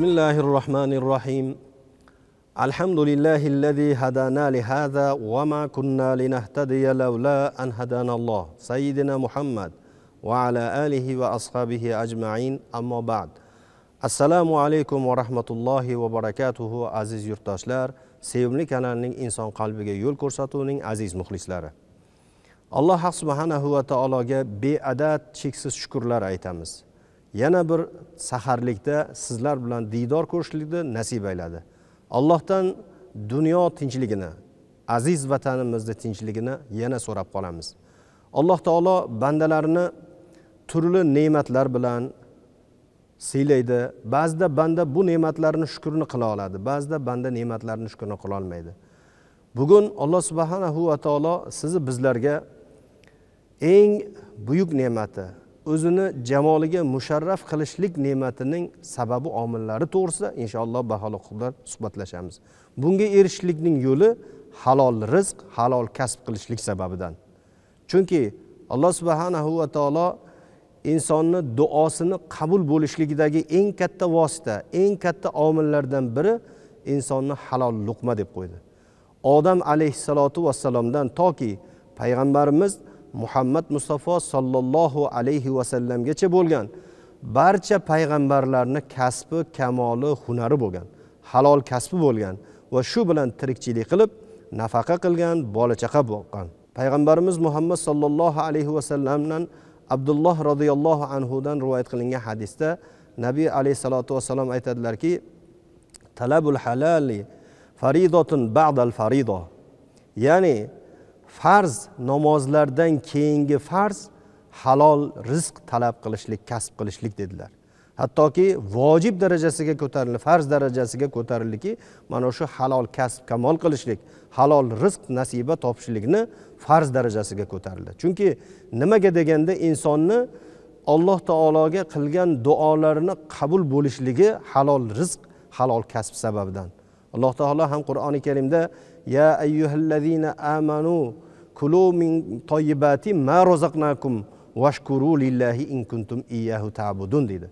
بسم الله الرحمن الرحيم الحمد لله الذي هدانا لهذا وما كنا لنهتدي لولا أن هدانا الله سيدنا محمد وعلى آله وأصحابه أجمعين أما بعد السلام عليكم ورحمة الله وبركاته عزيز يرتاشلار سيومني كنانين إنسان قلبك يول كرساتونين عزيز مخلصلار الله سبحانه وتعالى بأداة شكسز شكرلار أيتمز yana bir saharlikda sizlar bilan diydor ko'rishlikni nasib ayladi allohdan dunyo tinchligini aziz vatanimizni tinchligini yana so'rab qolamiz alloh taolo bandalarini turli ne'matlar bilan siylaydi ba'zida banda bu ne'matlarni shukrini qila oladi ba'zida banda ne'matlarni shukrini qilolmaydi bugun alloh subhanahu va taolo sizni bizlarga eng buyuk ne'mati o'zini jamoliga musharraf qilishlik ne'matining sababi omillari to'g'risida inshaalloh baholi qadar suhbatlashamiz bunga erishishlikning yo'li halol rizq halol kasb qilishlik sababidan chunki alloh subhanahu va taolo insonni duosini qabul bo'lishligidagi eng katta vosita eng katta omillardan biri insonni halol luqma deb qo'ydi odam alayhissalotu vassalomdan toki payg'ambarimiz muhammad mustafo sollallohu alayhi vasallamgacha bo'lgan barcha payg'ambarlarni kasbi kamoli hunari bo'lgan halol kasbi bo'lgan va shu bilan tirikchilik qilib nafaqa qilgan bola chaqa boqqan payg'ambarimiz muhammad sollallohu alayhi vasallamdan abdulloh roziyallohu anhudan rivoyat qilingan hadisda nabiy alayhisalotu vassalom aytadilarki talabul halali faridotun ba'dal farido ya'ni farz namozlardan keyingi farz halol rizq talab qilishlik kasb qilishlik dedilar hattoki vojib darajasiga ko'tarildi farz darajasiga ko'tarildiki mana shu halol kasb kamol qilishlik halol rizq nasiba topishlikni farz darajasiga ko'tarildi chunki nimaga deganda insonni alloh taologa qilgan duolarini qabul bo'lishligi halol rizq halol kasb sababidan alloh taolo ham qur'oni karimda يا أيها الذين آمنوا كلوا من طيبات ما رزقناكم واشكروا لله إن كنتم إياه تعبدون dedi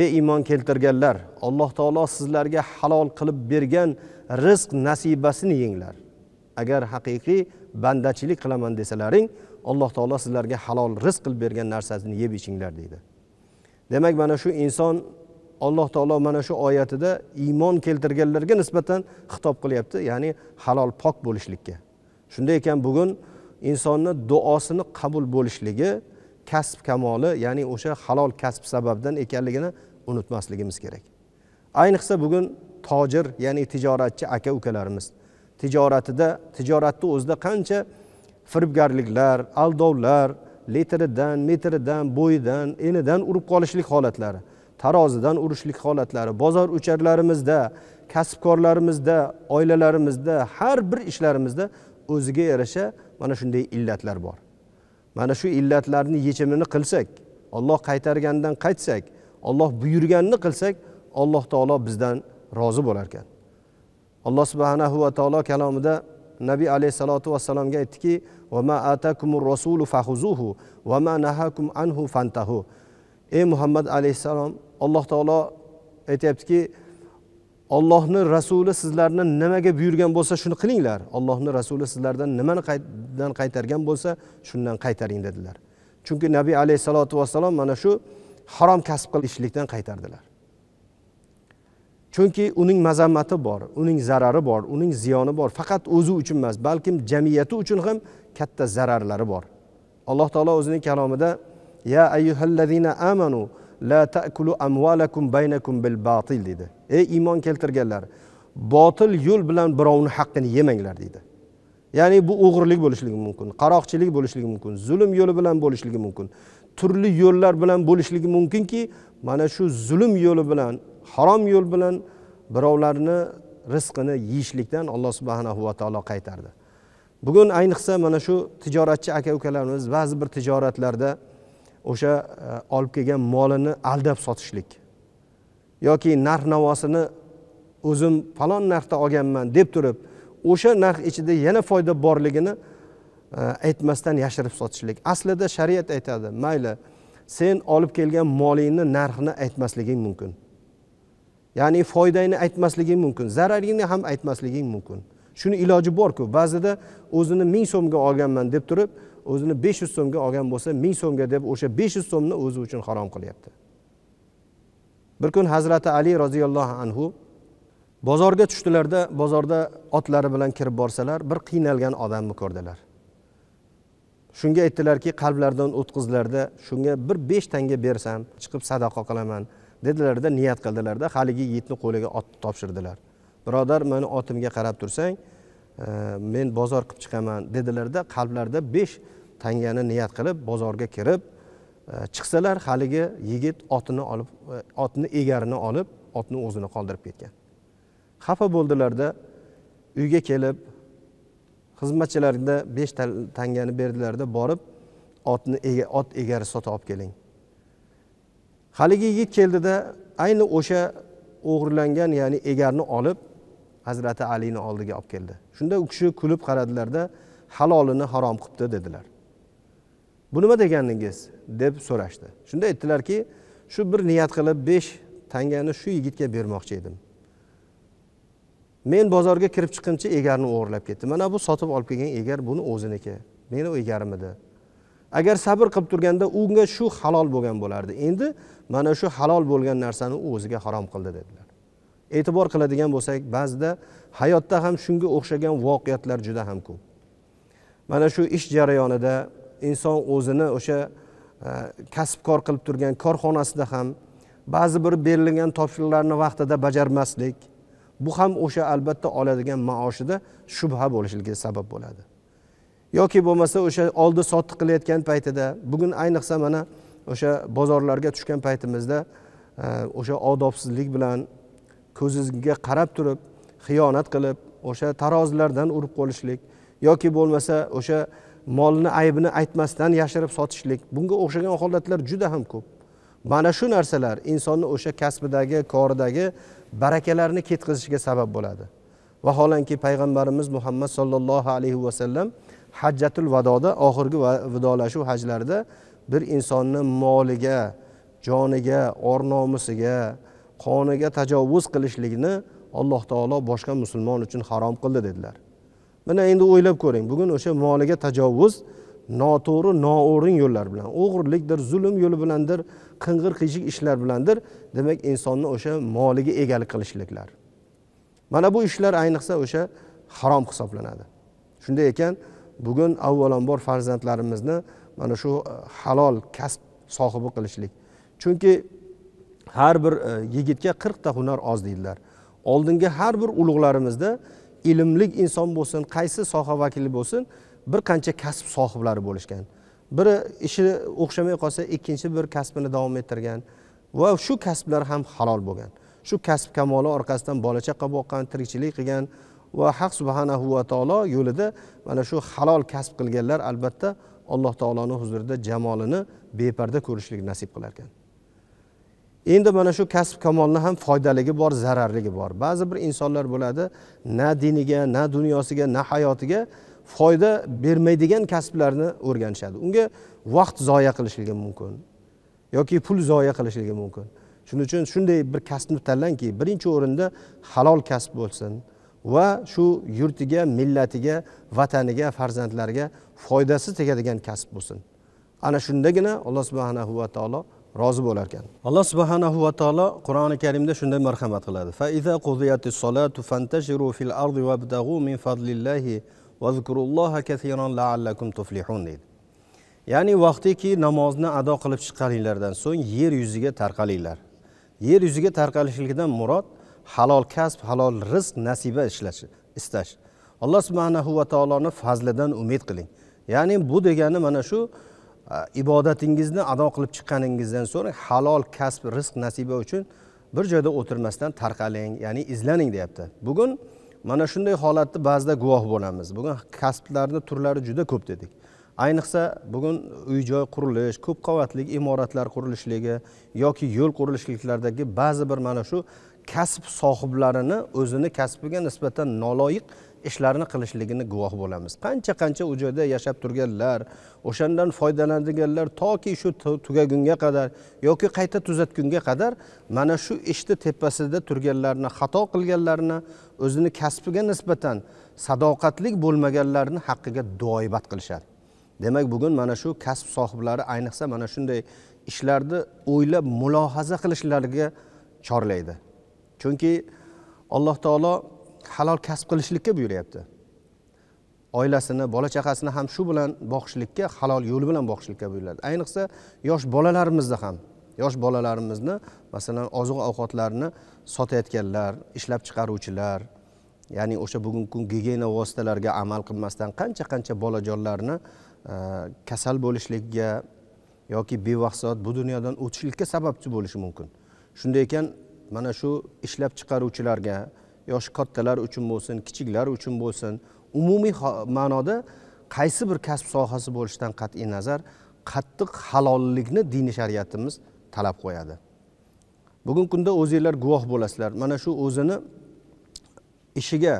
ey iymon keltirganlar alloh taolo sizlarga halol qilib bergan rizq nasibasini yenglar agar haqiqiy bandachilik qilaman desalaring alloh taolo sizlarga halol rizq qilib bergan narsasini yeb ichinglar deydi demak mana shu inson alloh taolo mana shu oyatida iymon keltirganlarga nisbatan xitob qilyapti ya'ni halol pok bo'lishlikka shunday ekan bugun insonni duosini qabul bo'lishligi kasb kamoli ya'ni o'sha halol kasb sababidan ekanligini unutmasligimiz kerak ayniqsa bugun tojir ya'ni tijoratchi aka ukalarimiz tijoratida tijoratni o'zida qancha firibgarliklar aldovlar litridan metridan bo'yidan enidan urib qolishlik holatlari tarozidan urishlik holatlari bozor o'charlarimizda kasbkorlarimizda oilalarimizda har bir ishlarimizda o'ziga yarasha mana shunday illatlar bor mana shu illatlarni yechimini qilsak olloh qaytargandan qaytsak olloh buyurganini qilsak alloh taolo bizdan rozi bo'lar ekan alloh subhanahu va taolo kalomida nabiy alayhissalotu vassalomga aytdiki vama atakumur rasulu fahuzuhu vama nahakum anhu fantahu ey muhammad alayhissalom alloh taolo aytyaptiki ollohni rasuli sizlarni nimaga buyurgan bo'lsa shuni qilinglar ollohni rasuli sizlardan nimani qaytargan bo'lsa shundan qaytaring dedilar chunki nabiy alayhissalotu vassalom mana shu harom kasb qilishlikdan qaytardilar chunki uning mazammati bor uning zarari bor uning ziyoni bor faqat o'zi uchun emas balkim jamiyati uchun ham katta zararlari bor alloh taolo o'zining kalomida ya ayyuhallazina amanu la ta'kulu amvalakum baynakum bil batil dedi ey iymon keltirganlar botil yo'l bilan birovni haqqini yemanglar deydi ya'ni bu o'g'irlik bo'lishligi mumkin qaroqchilik bo'lishligi mumkin zulm yo'li bilan bo'lishligi mumkin turli yo'llar bilan bo'lishligi mumkinki mana shu zulm yo'li bilan harom yo'l bilan birovlarni rizqini yeyishlikdan alloh subhanahu va taolo qaytardi bugun ayniqsa mana shu tijoratchi aka ukalarimiz ba'zi bir tijoratlarda o'sha e, olib kelgan molini aldab sotishlik yoki narx navosini o'zim falon narxda olganman deb turib o'sha narx ichida yana foyda borligini e, aytmasdan yashirib sotishlik aslida shariat aytadi mayli sen olib kelgan molingni narxini aytmasliging mumkin ya'ni foydangni aytmasliging mumkin zararingni ham aytmasliging mumkin shuni iloji borku ba'zida o'zini ming so'mga olganman deb turib o'zini besh yuz so'mga olgan bo'lsa ming so'mga deb o'sha besh yuz so'mni o'zi uchun harom qilyapti bir kun hazrati ali roziyallohu anhu bozorga tushdilarda bozorda otlari bilan kirib borsalar bir qiynalgan odamni ko'rdilar shunga aytdilarki qalblaridan o'tkazdilarda shunga bir besh tanga bersam chiqib sadaqa qilaman dedilarda niyat qildilarda haligi yigitni qo'liga ot topshirdilar birodar mani otimga qarab tursang e, men bozor qilib chiqaman dedilarda qalblarida besh tangani niyat qilib bozorga kirib e, chiqsalar haligi yigit otini olib e, otni egarini olib otni o'zini qoldirib ketgan xafa bo'ldilarda uyga kelib xizmatchilarga besh tangani berdilarda borib otni ega ot egari sotib olib keling haligi yigit keldida ayni o'sha o'g'irlangan ya'ni egarni olib hazrati alini oldiga olib keldi shunda u kishi kulib qaradilarda halolini harom qilibdi dedilar bu nima deganingiz deb so'rashdi shunda aytdilarki shu bir niyat qilib besh tangani shu yigitga bermoqchi edim men bozorga kirib chiqquncha egarni o'g'irlab ketdi mana bu sotib olib kelgan egar buni o'ziniki meni egarim edi agar sabr qilib turganda unga shu halol bo'lgan bo'lardi endi mana shu halol bo'lgan narsani u o'ziga harom qildi dedilar e'tibor qiladigan bo'lsak ba'zida hayotda ham shunga o'xshagan voqealar juda ham ko'p mana shu ish jarayonida inson o'zini o'sha e, kasbkor qilib turgan korxonasida ham ba'zi bir berilgan topshiriqlarni vaqtida bajarmaslik bu ham o'sha albatta oladigan maoshida shubha bo'lishiga sabab bo'ladi yoki bo'lmasa o'sha oldi sotdi qilayotgan paytida bugun ayniqsa mana o'sha bozorlarga tushgan paytimizda e, o'sha odobsizlik bilan ko'zingizga qarab turib xiyonat qilib o'sha tarozilardan urib qolishlik yoki bo'lmasa o'sha molni aybini aytmasdan yashirib sotishlik bunga o'xshagan holatlar juda ham ko'p mana shu narsalar insonni o'sha kasbidagi koridagi barakalarni ketkazishiga sabab bo'ladi vaholanki payg'ambarimiz muhammad sollallohu alayhi vasallam hajjatul vadoda oxirgi vidolashuv hajlarida bir insonni moliga joniga or nomusiga qoniga tajovuz qilishlikni alloh taolo boshqa musulmon uchun harom qildi dedilar mana endi o'ylab ko'ring bugun o'sha moliga tajovuz noto'g'ri noo'rin yo'llar bilan o'g'irlikdir zulm yo'li bilandir qing'ir qiyshiq ishlar bilandir demak insonni o'sha moliga egalik qilishliklar mana bu ishlar ayniqsa o'sha harom hisoblanadi shunday ekan bugun avvalambor farzandlarimizni mana shu e, halol kasb sohibi qilishlik chunki har bir e, yigitga qirqta hunar oz deydilar oldingi har bir ulug'larimizda ilmli inson bo'lsin qaysi soha vakili bo'lsin bir qancha kasb sohiblari bo'lishgan biri ishi o'xshamay qolsa ikkinchi bir kasbini davom ettirgan va shu kasblar ham halol bo'lgan shu kasb kamoli orqasidan bola chaqa boqqan tirikchilik qilgan va haq subhanahu va taolo yo'lida mana shu halol kasb qilganlar albatta alloh taoloni huzurida jamolini beparda ko'rishlik nasib qilar ekan endi mana shu kasb kamolni ham foydaligi bor zararligi bor ba'zi bir insonlar bo'ladi na diniga na dunyosiga na hayotiga foyda bermaydigan kasblarni o'rganishadi unga vaqt zoya qilishligi mumkin yoki pul zoya qilishligi mumkin shuning uchun shunday bir kasbni tanlangki birinchi o'rinda halol kasb bo'lsin va shu yurtiga millatiga vataniga farzandlariga foydasi tegadigan kasb bo'lsin ana shundagina alloh subhanahu va taolo rozi bo'lar ekan alloh subhanahu va taolo qur'oni karimda shunday marhamat qiladi فإذا قضيت الصلاة فانتشروا في الأرض وابتغوا من فضل الله واذكروا الله كثيرا deydi ya'ni vaqtiki namozni ado qilib chiqqaninglardan so'ng yer yuziga tarqalinglar yer yuziga tarqalishlikdan murod halol kasb halol rizq nasiba ishlash istash alloh subhanahu va taoloni fazlidan umid qiling ya'ni bu degani mana shu Э, ibodatingizni ado qilib chiqqaningizdan so'ng halol kasb rizq nasiba uchun bir joyda o'tirmasdan tarqaling ya'ni izlaning deyapti bugun mana shunday holatni ba'zida guvoh bo'lamiz bugun kasblarni turlari juda ko'p dedik ayniqsa bugun uy joy qurilish ko'p qavatli imoratlar qurilishligi yoki yo'l qurilishliklardagi ba'zi bir mana shu kasb sohiblarini o'zini kasbiga nisbatan noloyiq ishlarni qilishligini guvoh bo'lamiz qancha qancha u joyda yashab turganlar o'shandan foydalanadiganlar toki shu tugagunga qadar yoki qayta tuzatgunga qadar mana shu ishni tepasida turganlarni xato qilganlarni o'zini kasbiga nisbatan sadoqatlik bo'lmaganlarni haqqiga duoibat qilishadi demak bugun mana shu kasb sohiblari ayniqsa mana shunday ishlarni o'ylab mulohaza qilishlariga chorlaydi chunki alloh taolo halol kasb qilishlikka buyuryapti oilasini bola chaqasini ham shu bilan boqishlikka halol yo'l bilan boqishlikka buyuriladi ayniqsa yosh bolalarimizda ham yosh bolalarimizni masalan oziq ovqatlarni sotayotganlar ishlab chiqaruvchilar ya'ni o'sha bugungi kun gigiyena vositalariga amal qilmasdan qancha qancha bolajonlarni e, kasal bo'lishlikka yoki bevaqsoat bu dunyodan o'tishlikka sababchi bo'lishi mumkin shunday ekan mana shu ishlab chiqaruvchilarga yoshi kattalar uchun bo'lsin kichiklar uchun bo'lsin umumiy ma'noda qaysi bir kasb sohasi bo'lishidan qat'iy nazar qattiq halollikni diniy shariatimiz talab qo'yadi bugungi kunda o'zinglar guvoh bo'lasizlar mana shu o'zini ishiga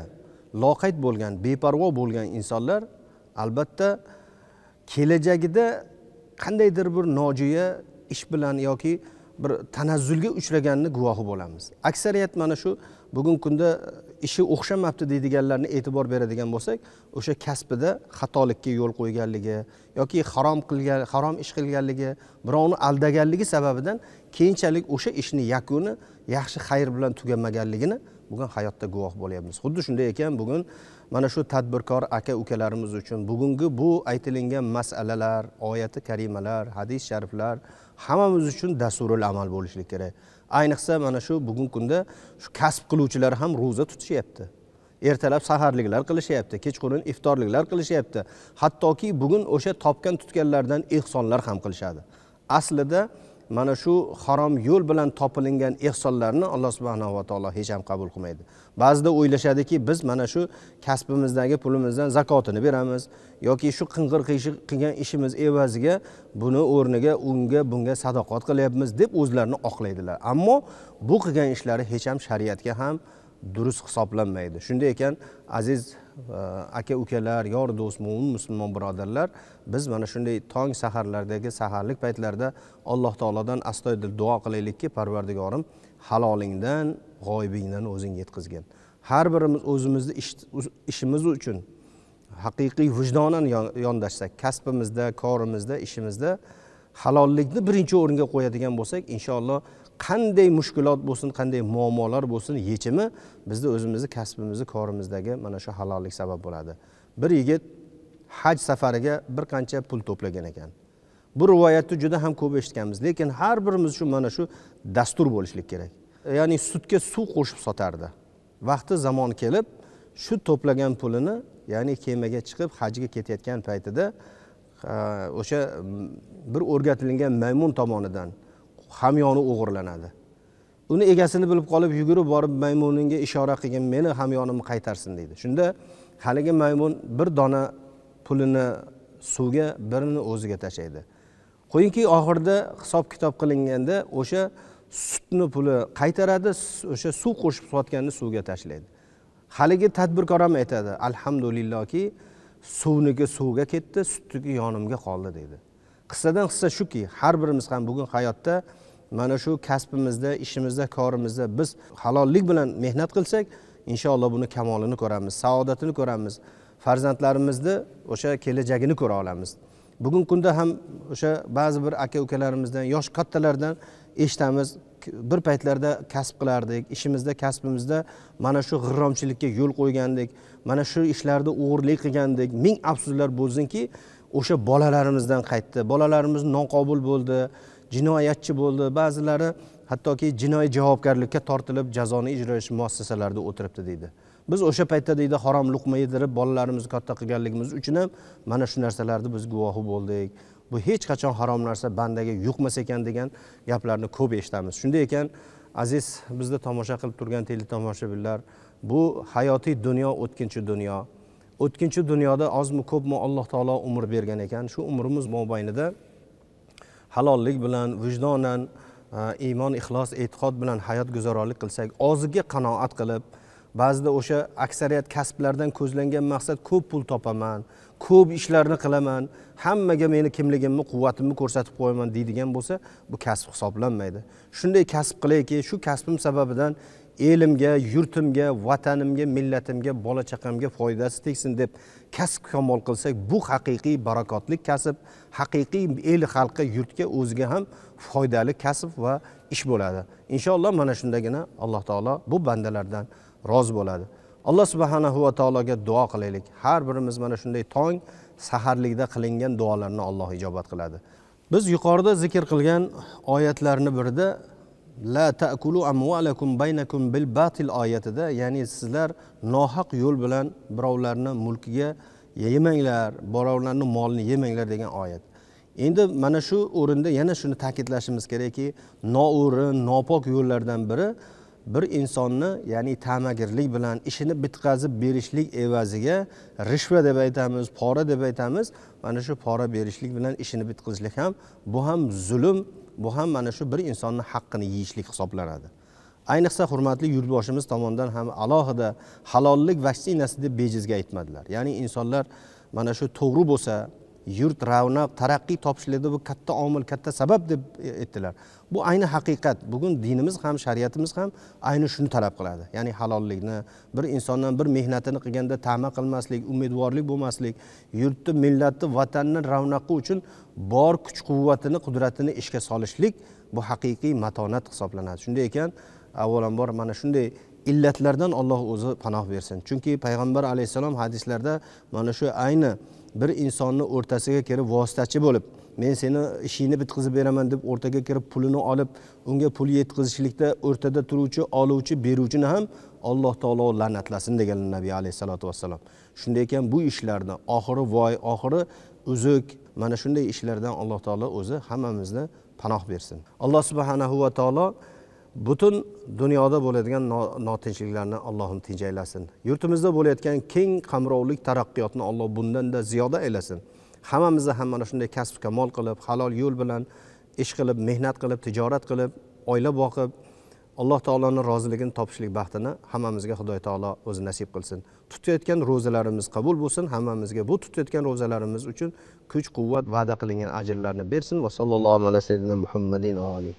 loqayd bo'lgan beparvo bo'lgan insonlar albatta kelajagida qandaydir bir nojo'ya ish bilan yoki bir tanazzulga uchraganini guvohi bo'lamiz aksariyat mana shu bugungi kunda e, ishi o'xshamabdi deydiganlarni e'tibor beradigan bo'lsak o'sha kasbida xatolikka yo'l qo'yganligi yoki harom qilgan harom ish qilganligi birovni aldaganligi sababidan keyinchalik o'sha ishni yakuni yaxshi xayr bilan tuganmaganligini bugun hayotda guvoh bo'lyapmiz xuddi shunday ekan bugun mana shu tadbirkor aka ukalarimiz uchun bugungi bu aytilingan masalalar oyati karimalar hadis shariflar hammamiz uchun dasurul amal bo'lishligi kerak ayniqsa mana shu bugungi kunda shu kasb qiluvchilar ham ro'za tutishyapti ertalab saharliklar qilishyapti kechqurun iftorliklar qilishyapti hattoki bugun o'sha topgan tutganlaridan ehsonlar ham qilishadi aslida mana shu harom yo'l bilan topilingan ehsonlarni alloh subhanava taolo hech ham qabul qilmaydi ba'zida o'ylashadiki biz mana shu kasbimizdagi pulimizdan zakotini beramiz yoki shu qing'ir qiyshiq qilgan ishimiz evaziga buni o'rniga unga bunga sadoqat qilyapmiz deb o'zlarini oqlaydilar ammo bu qilgan ishlari hech ham shariatga ham durust hisoblanmaydi shunday ekan aziz aka ukalar yor do'st mo'min musulmon birodarlar biz mana shunday tong saharlardagi saharlik paytlarida alloh taolodan astoydil duo qilaylikki parvardigorim halolingdan g'oyibingdan o'zing yetkazgin har birimiz o'zimizni ishimiz uchun haqiqiy vijdonan yondashsak kasbimizda korimizda ishimizda halollikni birinchi o'ringa qo'yadigan bo'lsak inshaalloh qanday mushkulot bo'lsin qanday muammolar bo'lsin yechimi bizni o'zimizni kasbimizni korimizdagi mana shu halollik sabab bo'ladi bir yigit haj safariga bir qancha pul to'plagan ekan bu rivoyatni juda ham ko'p eshitganmiz lekin har birimiz shu mana shu dastur bo'lishlik kerak ya'ni sutga suv qo'shib sotardi vaqti zamon kelib shu to'plagan pulini ya'ni kemaga chiqib hajga ketayotgan paytida o'sha bir o'rgatilingan maymun tomonidan hamyoni o'g'irlanadi uni egasini bilib qolib yugurib borib maymuningga ishora qilgin meni hamyonimni qaytarsin deydi shunda haligi maymun bir dona pulini suvga birini o'ziga tashlaydi qo'yingki oxirida hisob kitob qilinganda o'sha sutni puli qaytaradi o'sha suv qo'shib sotganini suvga tashlaydi haligi tadbirkor ham aytadi alhamdulillahki suvniki suvga ketdi sutniki yonimga qoldi dedi qissadan hissa shuki har birimiz ham bugun hayotda mana shu kasbimizda ishimizda korimizda biz halollik bilan mehnat qilsak inshaalloh buni kamolini ko'ramiz saodatini ko'ramiz farzandlarimizni o'sha kelajagini ko'ra olamiz bugungi kunda ham o'sha ba'zi bir aka ukalarimizdan yosh kattalardan eshitamiz bir paytlarda kasb qilardik ishimizda kasbimizda mana shu g'irromchilikka yo'l qo'ygandik mana shu ishlarda o'g'irlik qilgandik ming afsuslar bo'lsinki o'sha bolalarimizdan qaytdi bolalarimiz noqobil bo'ldi jinoyatchi bo'ldi ba'zilari hattoki jinoiy javobgarlikka tortilib jazoni ijro etish muassasalarida o'tiribdi deydi biz o'sha paytda deydi harom luqma yedirib bolalarimizni katta qilganligimiz uchun ham mana shu narsalarni biz guvohi bo'ldik bu hech qachon harom narsa bandaga yuqmas ekan degan gaplarni ko'p eshitamiz shunday ekan aziz bizni tomosha qilib turgan teletomoshabinlar bu hayotiy dunyo o'tkinchi dunyo o'tkinchi dunyoda ozmi ko'pmi alloh taolo umr bergan ekan shu umrimiz mobaynida halollik bilan vijdonan iymon ixlos e'tiqod bilan hayot guzaronlik qilsak oziga qanoat qilib ba'zida o'sha aksariyat kasblardan ko'zlangan maqsad ko'p pul topaman ko'p ishlarni qilaman hammaga meni kimligimni quvvatimni ko'rsatib qo'yaman deydigan bo'lsa bu kasb hisoblanmaydi shunday kasb qilayki shu kasbim sababidan elimga yurtimga vatanimga millatimga bola chaqamga foydasi tegsin deb kasb kamol qilsak bu haqiqiy barakotli kasb haqiqiy el xalqqa yurtga o'ziga ham foydali kasb va ish bo'ladi inshaalloh mana shundagina alloh taolo bu bandalardan rozi bo'ladi alloh subhanahu va taologa duo qilaylik har birimiz mana shunday tong saharlikda qilingan duolarni alloh ijobat qiladi biz yuqorida zikr qilgan oyatlarni birida la takulu amvalakum baynakum bil batil oyatida ya'ni sizlar nohaq yo'l bilan birovlarni mulkiga yemanglar birovlarni molini yemanglar degan oyat endi mana shu o'rinda yana shuni ta'kidlashimiz kerakki noo'rin nopok yo'llardan biri bir insonni ya'ni ta'magirlik bilan ishini bitqazib berishlik evaziga rishva deb aytamiz pora deb aytamiz mana shu pora berishlik bilan ishini bitqizishlik ham bu ham zulm bu ham mana shu bir insonni haqqini yeyishlik hisoblanadi ayniqsa hurmatli yurtboshimiz tomonidan ham alohida halollik vaksinasi deb bejizga aytmadilar ya'ni insonlar mana shu to'g'ri bo'lsa yurt ravnaq taraqqiy topishlikda bu katta omil katta sabab deb aytdilar bu ayni haqiqat bugun dinimiz ham shariatimiz ham ayni shuni talab qiladi ya'ni halollikni bir insondan bir mehnatini qilganda tama qilmaslik umidvorlik bo'lmaslik yurtni millatni vatanni ravnaqi uchun bor kuch quvvatini qudratini ishga solishlik bu haqiqiy matonat hisoblanadi shunday ekan avvalambor mana shunday illatlardan olloh o'zi panoh bersin chunki payg'ambar alayhissalom hadislarda mana shu ayni bir insonni o'rtasiga kirib vositachi bo'lib men seni ishingni bitqizib beraman deb o'rtaga kirib pulini olib unga pul yetkazishlikda o'rtada turuvchi oluvchi beruvchini ham alloh taolo la'natlasin degan nabiy alayhissalotu vassalom shunday ekan bu ishlarni oxiri voy oxiri uzuk mana shunday ishlardan alloh taolo o'zi hammamizni panoh bersin alloh subhanahu va taolo butun dunyoda bo'ladigan notinchliklarni allohim aylasin yurtimizda bo'layotgan keng qamrovlik taraqqiyotni alloh bundanda ziyoda aylasin hammamizni ham mana shunday kasb kamol qilib halol yo'l bilan ish qilib mehnat qilib tijorat qilib oila boqib alloh taoloni roziligini topishlik baxtini hammamizga xudoy taolo o'zi nasib qilsin tutayotgan ro'zalarimiz qabul bo'lsin hammamizga bu tutayotgan ro'zalarimiz uchun kuch quvvat va'da qilingan ajrlarni bersin va sallallohu ala muhammadin